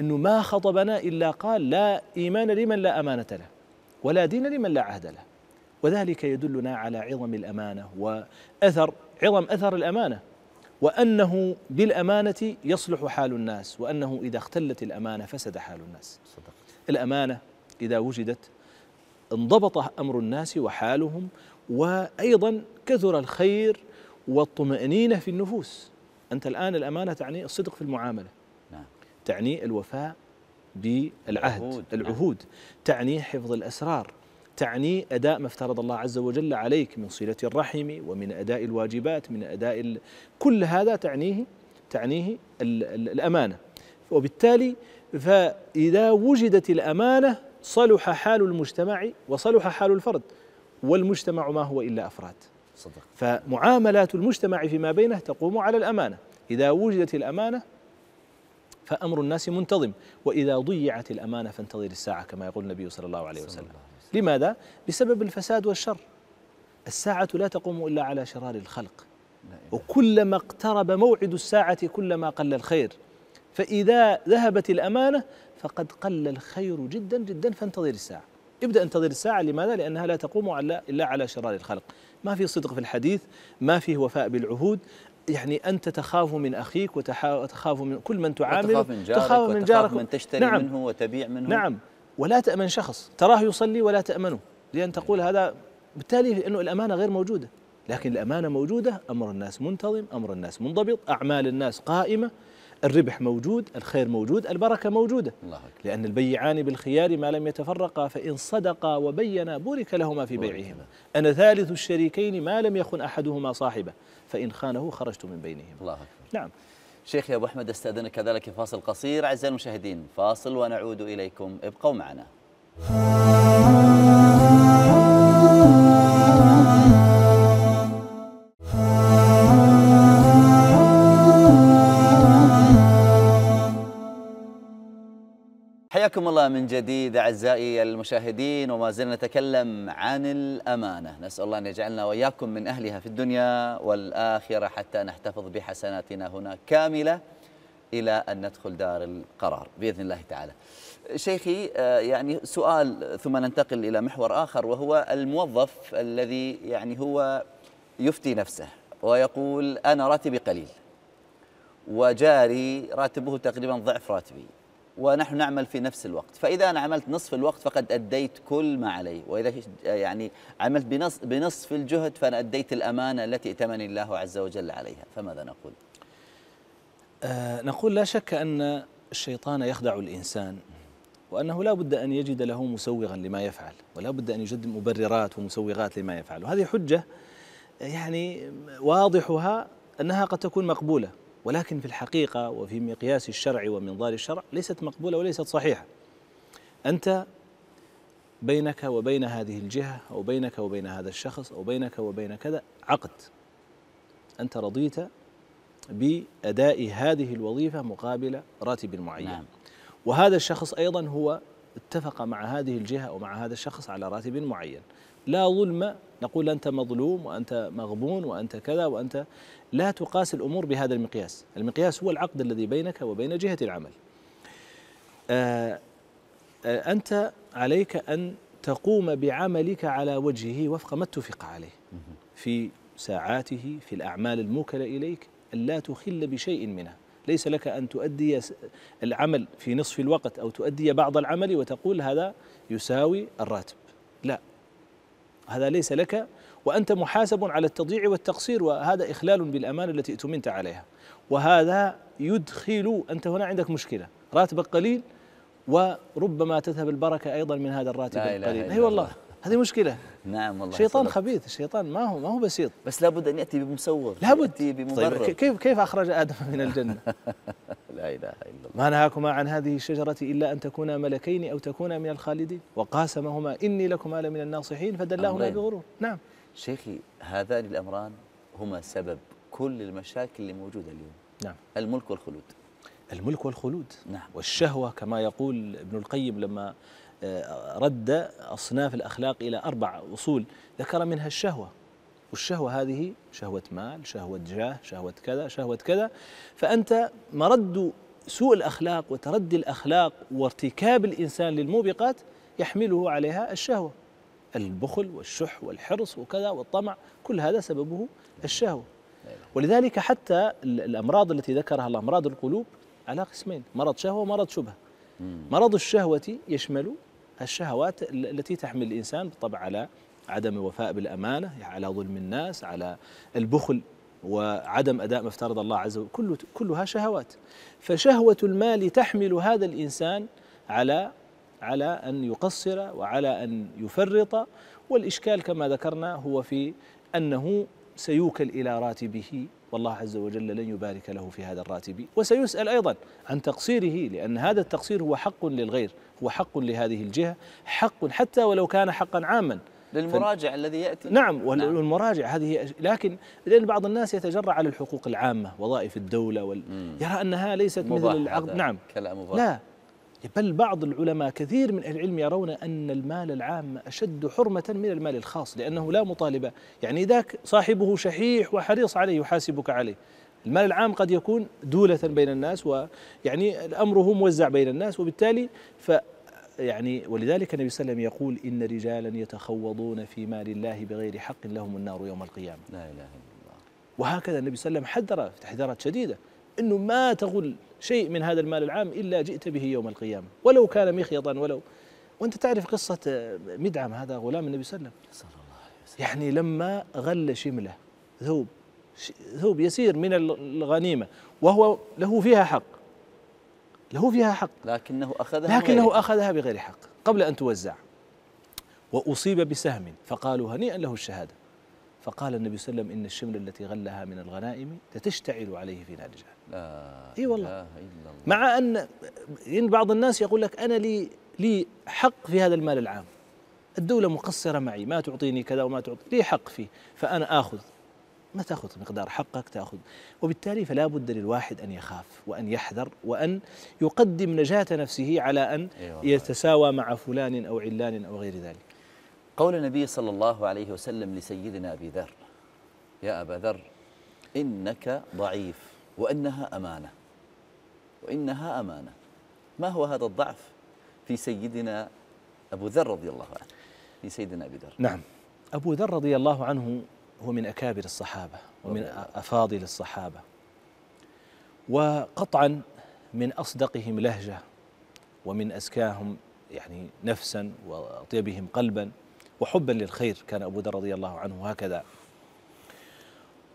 أنه ما خطبنا إلا قال لا إيمان لمن لا أمانة له ولا دين لمن لا عهد له وذلك يدلنا على عظم الامانه واثر عظم اثر الامانه وانه بالامانه يصلح حال الناس وانه اذا اختلت الامانه فسد حال الناس صدق. الامانه اذا وجدت انضبط امر الناس وحالهم وايضا كثر الخير والطمانينه في النفوس انت الان الامانه تعني الصدق في المعامله نعم. تعني الوفاء بالعهد العهود, العهود. نعم. تعني حفظ الاسرار تعني أداء ما افترض الله عز وجل عليك من صلة الرحم ومن أداء الواجبات من أداء ال... كل هذا تعنيه تعنيه ال... ال... الأمانة وبالتالي فإذا وجدت الأمانة صلح حال المجتمع وصلح حال الفرد والمجتمع ما هو إلا أفراد صدق فمعاملات المجتمع فيما بينه تقوم على الأمانة إذا وجدت الأمانة فأمر الناس منتظم وإذا ضيعت الأمانة فانتظر الساعة كما يقول النبي صلى الله عليه وسلم لماذا؟ بسبب الفساد والشر الساعة لا تقوم إلا على شرار الخلق نعم. وكلما اقترب موعد الساعة كلما قل الخير فإذا ذهبت الأمانة فقد قل الخير جدا جدا فانتظر الساعة ابدأ انتظر الساعة لماذا؟ لأنها لا تقوم على إلا على شرار الخلق ما في صدق في الحديث ما في وفاء بالعهود يعني أنت تخاف من أخيك وتخاف من كل من تعامل تخاف من جارك وتخاف من جارك وتخاف من تشتري نعم منه وتبيع منه نعم ولا تأمن شخص تراه يصلي ولا تأمنه لأن تقول هذا بالتالي أنه الأمانة غير موجودة لكن الأمانة موجودة أمر الناس منتظم أمر الناس منضبط أعمال الناس قائمة الربح موجود الخير موجود البركة موجودة الله أكبر. لأن البيعان بالخيار ما لم يتفرقا فإن صدقا وبينا بورك لهما في بيعهما أنا ثالث الشريكين ما لم يخن أحدهما صاحبه فإن خانه خرجت من بينهما الله أكبر. نعم شيخي أبو أحمد استأذنك كذلك فاصل قصير أعزائي المشاهدين فاصل ونعود إليكم ابقوا معنا الله من جديد أعزائي المشاهدين وما زلنا نتكلم عن الأمانة نسأل الله أن يجعلنا وإياكم من أهلها في الدنيا والآخرة حتى نحتفظ بحسناتنا هنا كاملة إلى أن ندخل دار القرار بإذن الله تعالى شيخي آه، يعني سؤال ثم ننتقل إلى محور آخر وهو الموظف الذي يعني هو يفتي نفسه ويقول أنا راتبي قليل وجاري راتبه تقريبا ضعف راتبي ونحن نعمل في نفس الوقت فإذا أنا عملت نصف الوقت فقد أديت كل ما علي وإذا يعني عملت بنصف, بنصف الجهد فأنا أديت الأمانة التي ائتمني الله عز وجل عليها فماذا نقول؟ آه نقول لا شك أن الشيطان يخدع الإنسان وأنه لا بد أن يجد له مسوغا لما يفعل ولا بد أن يجد مبررات ومسوغات لما يفعل وهذه حجة يعني واضحها أنها قد تكون مقبولة ولكن في الحقيقة وفي مقياس الشرع ومنظار الشرع ليست مقبولة وليست صحيحة أنت بينك وبين هذه الجهة أو بينك وبين هذا الشخص أو بينك وبين كذا عقد أنت رضيت بأداء هذه الوظيفة مقابل راتب معين نعم. وهذا الشخص أيضا هو اتفق مع هذه الجهة أو مع هذا الشخص على راتب معين لا ظلم نقول أنت مظلوم وأنت مغبون وأنت كذا وأنت لا تقاس الأمور بهذا المقياس المقياس هو العقد الذي بينك وبين جهة العمل آه، آه، أنت عليك أن تقوم بعملك على وجهه وفق ما اتفق عليه في ساعاته في الأعمال الموكلة إليك ألا تخل بشيء منها ليس لك أن تؤدي العمل في نصف الوقت أو تؤدي بعض العمل وتقول هذا يساوي الراتب لا هذا ليس لك وأنت محاسب على التضييع والتقصير وهذا إخلال بالأمانة التي ائتمنت عليها وهذا يدخل أنت هنا عندك مشكلة راتبك قليل وربما تذهب البركة أيضا من هذا الراتب القليل أي والله هذه مشكله نعم والله شيطان خبيث الشيطان ما هو ما هو بسيط بس لابد ان ياتي بمسوغ لابد ياتي بمبرر طيب كيف كيف اخرج ادم من الجنه لا اله الا الله ما نهاكما عن هذه الشجره الا ان تكونا ملكين او تكونا من الخالدين وقاسمهما اني لكما لمن الناصحين فدلاهما بغرور نعم شيخي هذان الامران هما سبب كل المشاكل اللي موجوده اليوم نعم الملك والخلود الملك والخلود نعم والشهوه كما يقول ابن القيم لما آه، رد أصناف الأخلاق إلى أربع أصول ذكر منها الشهوة والشهوة هذه شهوة مال شهوة جاه شهوة كذا شهوة كذا فأنت مرد سوء الأخلاق وتردي الأخلاق وارتكاب الإنسان للموبقات يحمله عليها الشهوة البخل والشح والحرص وكذا والطمع كل هذا سببه الشهوة ولذلك حتى الأمراض التي ذكرها الأمراض القلوب على قسمين مرض شهوة ومرض شبهة مرض الشهوة يشمل الشهوات التي تحمل الإنسان بالطبع على عدم الوفاء بالأمانة على ظلم الناس على البخل وعدم أداء ما افترض الله عز وجل كل كلها شهوات فشهوة المال تحمل هذا الإنسان على على أن يقصر وعلى أن يفرط والإشكال كما ذكرنا هو في أنه سيوكل إلى راتبه والله عز وجل لن يبارك له في هذا الراتب وسيسأل أيضا عن تقصيره لأن هذا التقصير هو حق للغير هو حق لهذه الجهة حق حتى ولو كان حقا عاما للمراجع ف... الذي يأتي نعم, نعم. والمراجع هذه لكن لأن بعض الناس يتجرأ على الحقوق العامة وظائف الدولة وال... يرى أنها ليست مثل العقد نعم كلام لا بل بعض العلماء كثير من أهل العلم يرون أن المال العام أشد حرمة من المال الخاص لأنه لا مطالبة يعني ذاك صاحبه شحيح وحريص عليه يحاسبك عليه المال العام قد يكون دولة بين الناس ويعني الأمر هو موزع بين الناس وبالتالي ف يعني ولذلك النبي صلى الله عليه وسلم يقول إن رجالا يتخوضون في مال الله بغير حق لهم النار يوم القيامة لا إله إلا الله وهكذا النبي صلى الله عليه وسلم حذر تحذيرات شديدة أنه ما تغل شيء من هذا المال العام إلا جئت به يوم القيامة ولو كان مخيطا ولو وأنت تعرف قصة آه، مدعم هذا غلام النبي صلى الله عليه وسلم يعني لما غل شمله ثوب ثوب يسير من الغنيمة وهو له فيها حق له فيها حق لكنه أخذها لكنه بغير أخذها بغير حق قبل أن توزع وأصيب بسهم فقالوا هنيئا له الشهادة فقال النبي صلى الله عليه وسلم إن الشمل التي غلها من الغنائم لتشتعل عليه في نار جهنم اي والله إلا الله. مع ان ان بعض الناس يقول لك انا لي لي حق في هذا المال العام الدولة مقصرة معي ما تعطيني كذا وما تعطي لي حق فيه فأنا آخذ ما تأخذ مقدار حقك تأخذ وبالتالي فلا بد للواحد أن يخاف وأن يحذر وأن يقدم نجاة نفسه على أن يتساوى مع فلان أو علان أو غير ذلك قول النبي صلى الله عليه وسلم لسيدنا أبي ذر يا أبا ذر إنك ضعيف وأنها أمانة وإنها أمانة ما هو هذا الضعف في سيدنا أبو ذر رضي الله عنه في سيدنا أبي ذر نعم أبو ذر رضي الله عنه هو من أكابر الصحابة ومن أفاضل الصحابة وقطعا من أصدقهم لهجة ومن أزكاهم يعني نفسا وأطيبهم قلبا وحبا للخير كان أبو ذر رضي الله عنه هكذا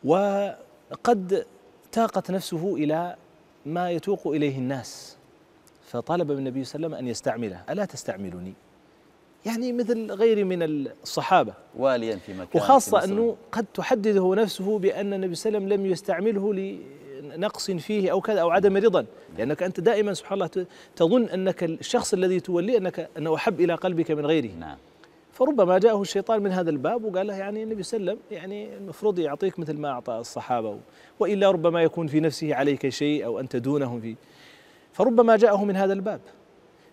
وقد تاقت نفسه إلى ما يتوق إليه الناس فطلب من النبي صلى الله عليه وسلم أن يستعمله ألا تستعملني يعني مثل غيري من الصحابة واليا في مكان وخاصة في أنه قد تحدده نفسه بأن النبي صلى الله عليه وسلم لم يستعمله لنقص فيه أو كذا أو عدم رضا لأنك أنت دائما سبحان الله تظن أنك الشخص الذي تولي أنك أنه أحب إلى قلبك من غيره نعم فربما جاءه الشيطان من هذا الباب وقال له يعني النبي صلى الله عليه وسلم يعني المفروض يعطيك مثل ما أعطى الصحابة وإلا ربما يكون في نفسه عليك شيء أو أنت دونهم في فربما جاءه من هذا الباب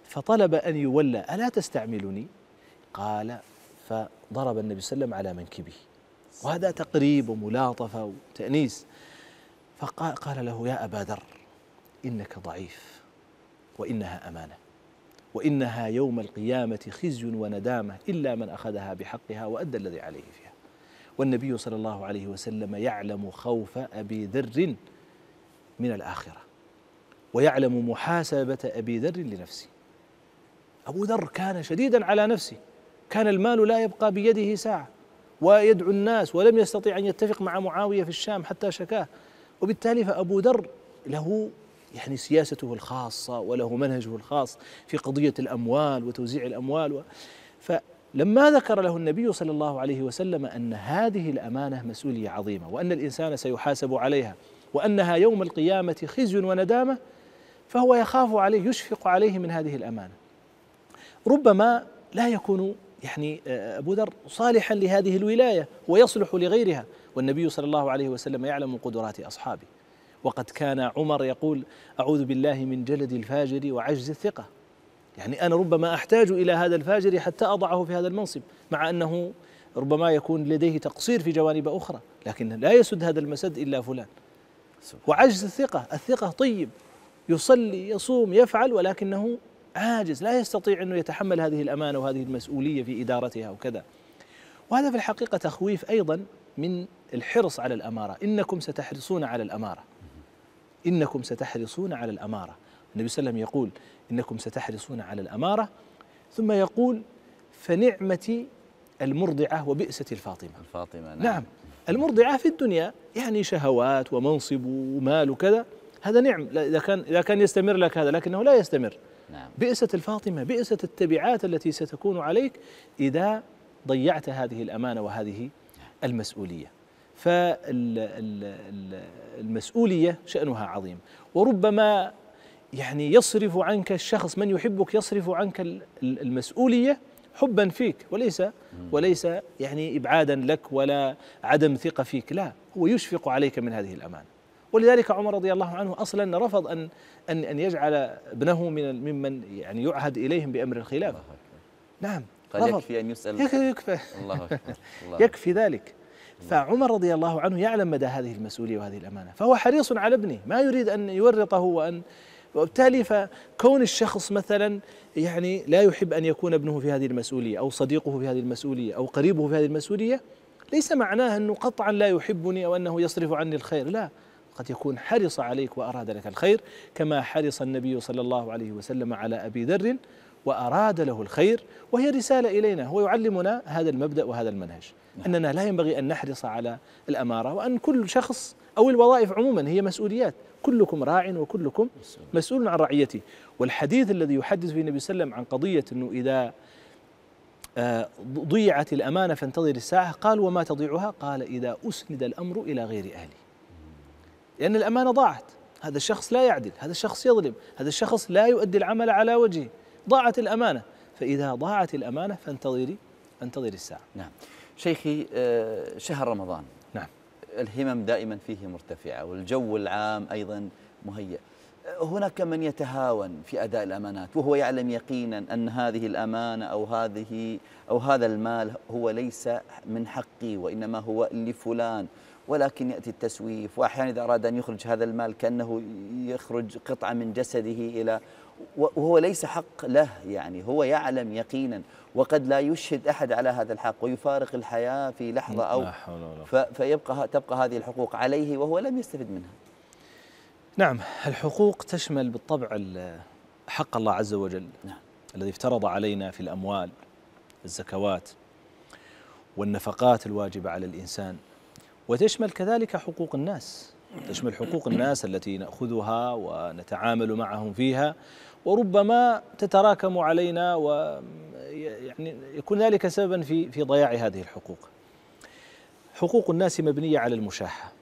فطلب أن يولى ألا تستعملني قال فضرب النبي صلى الله عليه وسلم على منكبه وهذا تقريب وملاطفة وتأنيس فقال قال له يا أبا ذر إنك ضعيف وإنها أمانة وإنها يوم القيامة خزي وندامة إلا من أخذها بحقها وأدى الذي عليه فيها والنبي صلى الله عليه وسلم يعلم خوف أبي ذر من الآخرة ويعلم محاسبة أبي ذر لنفسه أبو ذر كان شديدا على نفسه كان المال لا يبقى بيده ساعة ويدعو الناس ولم يستطيع أن يتفق مع معاوية في الشام حتى شكاه وبالتالي فأبو ذر له يعني سياسته الخاصة وله منهجه الخاص في قضية الأموال وتوزيع الأموال و... فلما ذكر له النبي صلى الله عليه وسلم أن هذه الأمانة مسؤولية عظيمة وأن الإنسان سيحاسب عليها وأنها يوم القيامة خزي وندامة فهو يخاف عليه يشفق عليه من هذه الأمانة ربما لا يكون يعني آه، أبو ذر صالحا لهذه الولاية ويصلح لغيرها والنبي صلى الله عليه وسلم يعلم قدرات أصحابه وقد كان عمر يقول أعوذ بالله من جلد الفاجر وعجز الثقة يعني أنا ربما أحتاج إلى هذا الفاجر حتى أضعه في هذا المنصب مع أنه ربما يكون لديه تقصير في جوانب أخرى لكن لا يسد هذا المسد إلا فلان وعجز الثقة الثقة طيب يصلي يصوم يفعل ولكنه عاجز لا يستطيع أنه يتحمل هذه الأمانة وهذه المسؤولية في إدارتها وكذا وهذا في الحقيقة تخويف أيضا من الحرص على الأمارة إنكم ستحرصون على الأمارة إنكم ستحرصون على الأمارة النبي صلى الله عليه وسلم يقول إنكم ستحرصون على الأمارة ثم يقول فنعمة المرضعة وبئسة الفاطمة الفاطمة نعم, نعم المرضعة في الدنيا يعني شهوات ومنصب ومال وكذا هذا نعم إذا كان إذا كان يستمر لك هذا لكنه لا يستمر نعم بئسة الفاطمة بئسة التبعات التي ستكون عليك إذا ضيعت هذه الأمانة وهذه نعم. المسؤولية فالمسؤولية شأنها عظيم وربما يعني يصرف عنك الشخص من يحبك يصرف عنك المسؤولية حبا فيك وليس وليس يعني إبعادا لك ولا عدم ثقة فيك لا هو يشفق عليك من هذه الأمانة ولذلك عمر رضي الله عنه اصلا رفض ان ان ان يجعل ابنه من ممن يعني يعهد اليهم بامر الخلافه. نعم قال يكفي ان يسال يكفي يكفي, الله أكبر. الله يكفي ذلك نعم. فعمر رضي الله عنه يعلم مدى هذه المسؤولية وهذه الأمانة فهو حريص على ابنه ما يريد أن يورطه وأن وبالتالي فكون الشخص مثلا يعني لا يحب أن يكون ابنه في هذه المسؤولية أو صديقه في هذه المسؤولية أو قريبه في هذه المسؤولية ليس معناه أنه قطعا لا يحبني أو أنه يصرف عني الخير لا قد يكون حرص عليك وأراد لك الخير كما حرص النبي صلى الله عليه وسلم على أبي ذر وأراد له الخير وهي رسالة إلينا هو يعلمنا هذا المبدأ وهذا المنهج نعم. أننا لا ينبغي أن نحرص على الأمارة وأن كل شخص أو الوظائف عموما هي مسؤوليات كلكم راع وكلكم مسؤول عن رعيته والحديث الذي يحدث به النبي صلى الله عليه وسلم عن قضية أنه إذا آه، ضيعت الأمانة فانتظر الساعة قال وما تضيعها قال إذا أسند الأمر إلى غير أهله لأن الأمانة ضاعت هذا الشخص لا يعدل هذا الشخص يظلم هذا الشخص لا يؤدي العمل على وجهه ضاعت الأمانة فإذا ضاعت الأمانة فانتظري انتظري الساعة نعم شيخي آه، شهر رمضان نعم الهمم دائما فيه مرتفعة والجو العام أيضا مهيأ آه، هناك من يتهاون في أداء الأمانات وهو يعلم يقينا أن هذه الأمانة أو هذه أو هذا المال هو ليس من حقي وإنما هو لفلان ولكن يأتي التسويف وأحيانا إذا أراد أن يخرج هذا المال كأنه يخرج قطعة من جسده إلى وهو ليس حق له يعني هو يعلم يقينا وقد لا يشهد أحد على هذا الحق ويفارق الحياة في لحظة أو فيبقى تبقى هذه الحقوق عليه وهو لم يستفد منها نعم الحقوق تشمل بالطبع حق الله عز وجل نعم. الذي افترض علينا في الأموال الزكوات والنفقات الواجبة على الإنسان وتشمل كذلك حقوق الناس تشمل حقوق الناس التي نأخذها ونتعامل معهم فيها وربما تتراكم علينا و يعني يكون ذلك سببا في في ضياع هذه الحقوق. حقوق الناس مبنيه على المشاحه.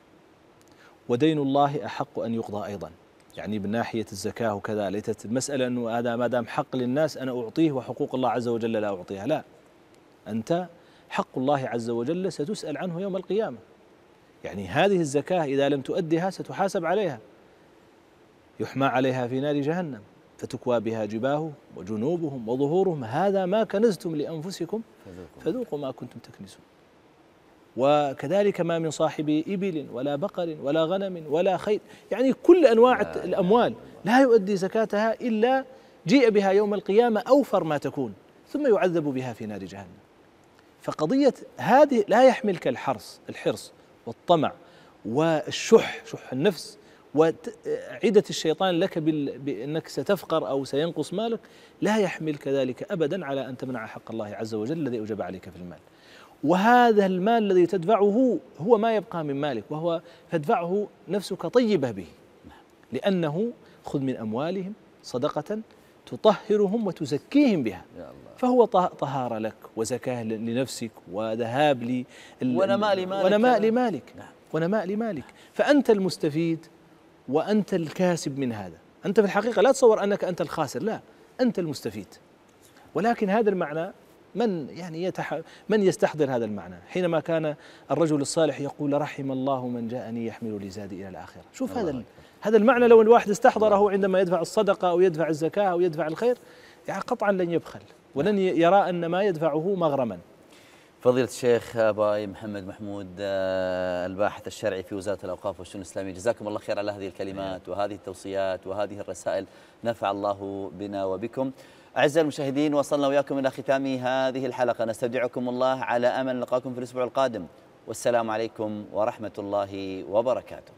ودين الله احق ان يقضى ايضا. يعني من ناحيه الزكاه وكذا ليست المساله انه هذا ما دام حق للناس انا اعطيه وحقوق الله عز وجل لا اعطيها، لا. انت حق الله عز وجل ستسال عنه يوم القيامه. يعني هذه الزكاه اذا لم تؤدها ستحاسب عليها. يحمى عليها في نار جهنم فتكوى بها جباههم وجنوبهم وظهورهم هذا ما كنزتم لأنفسكم فذوقوا ما كنتم تكنسون وكذلك ما من صاحب إبل ولا بقر ولا غنم ولا خيل يعني كل أنواع الأموال لا يؤدي زكاتها إلا جيء بها يوم القيامة أوفر ما تكون ثم يعذب بها في نار جهنم فقضية هذه لا يحملك الحرص الحرص والطمع والشح شح النفس وعدة الشيطان لك بأنك ستفقر أو سينقص مالك لا يحمل كذلك أبدا على أن تمنع حق الله عز وجل الذي أوجب عليك في المال وهذا المال الذي تدفعه هو ما يبقى من مالك وهو تدفعه نفسك طيبة به لأنه خذ من أموالهم صدقة تطهرهم وتزكيهم بها يا الله فهو طهارة لك وزكاة لنفسك وذهاب لي ونماء لمالك ونماء لمالك نعم ونماء لمالك فأنت المستفيد وأنت الكاسب من هذا أنت في الحقيقة لا تصور أنك أنت الخاسر لا أنت المستفيد ولكن هذا المعنى من يعني يتح من يستحضر هذا المعنى حينما كان الرجل الصالح يقول رحم الله من جاءني يحمل لزادي الى الاخره شوف هذا هذا المعنى لو الواحد استحضره عندما يدفع الصدقه او يدفع الزكاه او يدفع الخير يعني قطعا لن يبخل ولن يرى ان ما يدفعه مغرما فضيلة الشيخ باي محمد محمود آه، الباحث الشرعي في وزارة الأوقاف والشؤون الإسلامية جزاكم الله خير على هذه الكلمات نعم. وهذه التوصيات وهذه الرسائل نفع الله بنا وبكم أعزائي المشاهدين وصلنا وياكم إلى ختام هذه الحلقة نستودعكم الله على أمل نلقاكم في الأسبوع القادم والسلام عليكم ورحمة الله وبركاته